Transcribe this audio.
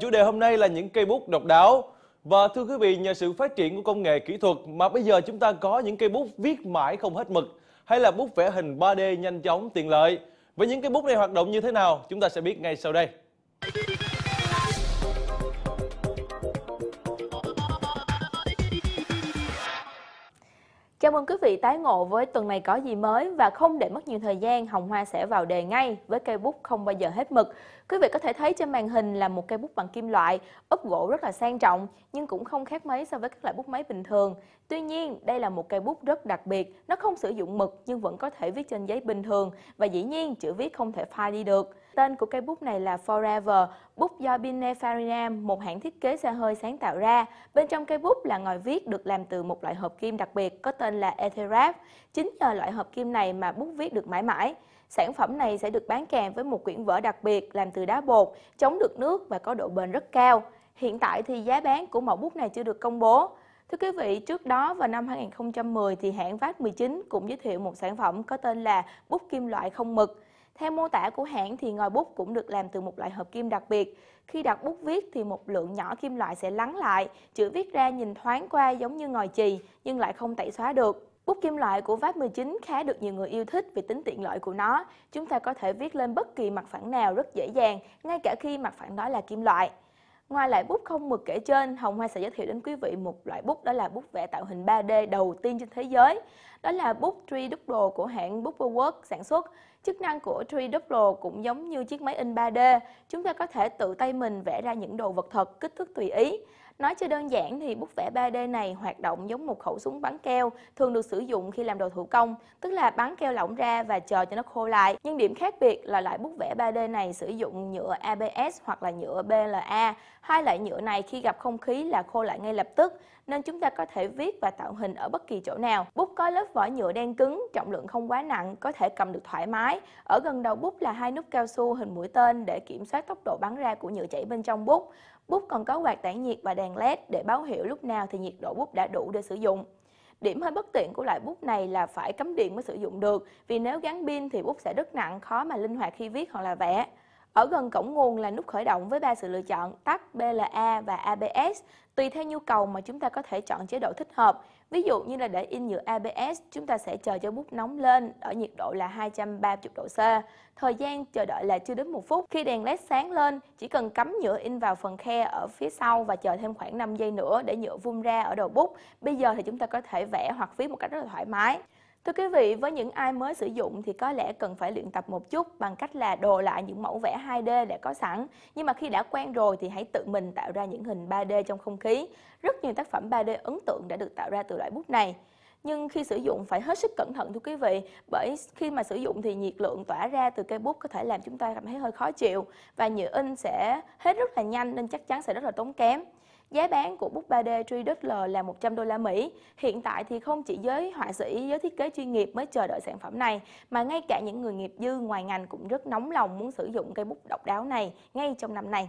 Chủ đề hôm nay là những cây bút độc đáo. Và thưa quý vị, nhờ sự phát triển của công nghệ kỹ thuật mà bây giờ chúng ta có những cây bút viết mãi không hết mực hay là bút vẽ hình 3D nhanh chóng tiện lợi. Với những cây bút này hoạt động như thế nào, chúng ta sẽ biết ngay sau đây. Chào mừng quý vị tái ngộ với tuần này có gì mới và không để mất nhiều thời gian, Hồng Hoa sẽ vào đề ngay với cây bút không bao giờ hết mực. Quý vị có thể thấy trên màn hình là một cây bút bằng kim loại, ốp gỗ rất là sang trọng nhưng cũng không khác mấy so với các loại bút máy bình thường. Tuy nhiên, đây là một cây bút rất đặc biệt, nó không sử dụng mực nhưng vẫn có thể viết trên giấy bình thường và dĩ nhiên chữ viết không thể phai đi được. Tên của cây bút này là Forever, bút do Bine một hãng thiết kế xe hơi sáng tạo ra. Bên trong cây bút là ngòi viết được làm từ một loại hợp kim đặc biệt có tên tên là Etherap. Chính nhờ loại hợp kim này mà bút viết được mãi mãi. Sản phẩm này sẽ được bán kèm với một quyển vở đặc biệt làm từ đá bột, chống được nước và có độ bền rất cao. Hiện tại thì giá bán của mẫu bút này chưa được công bố. Thưa quý vị, trước đó vào năm 2010 thì hãng VAT19 cũng giới thiệu một sản phẩm có tên là bút kim loại không mực. Theo mô tả của hãng thì ngòi bút cũng được làm từ một loại hợp kim đặc biệt. Khi đặt bút viết thì một lượng nhỏ kim loại sẽ lắng lại, chữ viết ra nhìn thoáng qua giống như ngòi chì nhưng lại không tẩy xóa được. Bút kim loại của VAP19 khá được nhiều người yêu thích vì tính tiện lợi của nó. Chúng ta có thể viết lên bất kỳ mặt phẳng nào rất dễ dàng, ngay cả khi mặt phẳng đó là kim loại. Ngoài loại bút không mực kể trên, Hồng Hoa sẽ giới thiệu đến quý vị một loại bút đó là bút vẽ tạo hình 3D đầu tiên trên thế giới. Đó là bút 3 Double của hãng Paperwork sản xuất. Chức năng của 3 Double cũng giống như chiếc máy in 3D, chúng ta có thể tự tay mình vẽ ra những đồ vật thật kích thước tùy ý. Nói chưa đơn giản thì bút vẽ 3D này hoạt động giống một khẩu súng bắn keo, thường được sử dụng khi làm đồ thủ công, tức là bắn keo lỏng ra và chờ cho nó khô lại. Nhưng điểm khác biệt là loại bút vẽ 3D này sử dụng nhựa ABS hoặc là nhựa BLA. Hai loại nhựa này khi gặp không khí là khô lại ngay lập tức, nên chúng ta có thể viết và tạo hình ở bất kỳ chỗ nào. Bút có lớp vỏ nhựa đen cứng, trọng lượng không quá nặng, có thể cầm được thoải mái. Ở gần đầu bút là hai nút cao su hình mũi tên để kiểm soát tốc độ bắn ra của nhựa chảy bên trong bút. Bút còn có quạt tản nhiệt và đèn đèn LED để báo hiệu lúc nào thì nhiệt độ bút đã đủ để sử dụng. Điểm hơi bất tiện của loại bút này là phải cắm điện mới sử dụng được vì nếu gắn pin thì bút sẽ rất nặng, khó mà linh hoạt khi viết hoặc là vẽ. Ở gần cổng nguồn là nút khởi động với ba sự lựa chọn tắt, BLA và ABS. Tùy theo nhu cầu mà chúng ta có thể chọn chế độ thích hợp. Ví dụ như là để in nhựa ABS, chúng ta sẽ chờ cho bút nóng lên ở nhiệt độ là 230 độ C. Thời gian chờ đợi là chưa đến một phút. Khi đèn LED sáng lên, chỉ cần cắm nhựa in vào phần khe ở phía sau và chờ thêm khoảng 5 giây nữa để nhựa vung ra ở đầu bút. Bây giờ thì chúng ta có thể vẽ hoặc viết một cách rất là thoải mái. Thưa quý vị, với những ai mới sử dụng thì có lẽ cần phải luyện tập một chút bằng cách là đồ lại những mẫu vẽ 2D đã có sẵn. Nhưng mà khi đã quen rồi thì hãy tự mình tạo ra những hình 3D trong không khí. Rất nhiều tác phẩm 3D ấn tượng đã được tạo ra từ loại bút này. Nhưng khi sử dụng phải hết sức cẩn thận thưa quý vị, bởi khi mà sử dụng thì nhiệt lượng tỏa ra từ cây bút có thể làm chúng ta cảm thấy hơi khó chịu và nhựa in sẽ hết rất là nhanh nên chắc chắn sẽ rất là tốn kém. Giá bán của bút 3D 3D L là 100 đô la Mỹ. Hiện tại thì không chỉ giới họa sĩ, giới thiết kế chuyên nghiệp mới chờ đợi sản phẩm này mà ngay cả những người nghiệp dư ngoài ngành cũng rất nóng lòng muốn sử dụng cây bút độc đáo này ngay trong năm nay.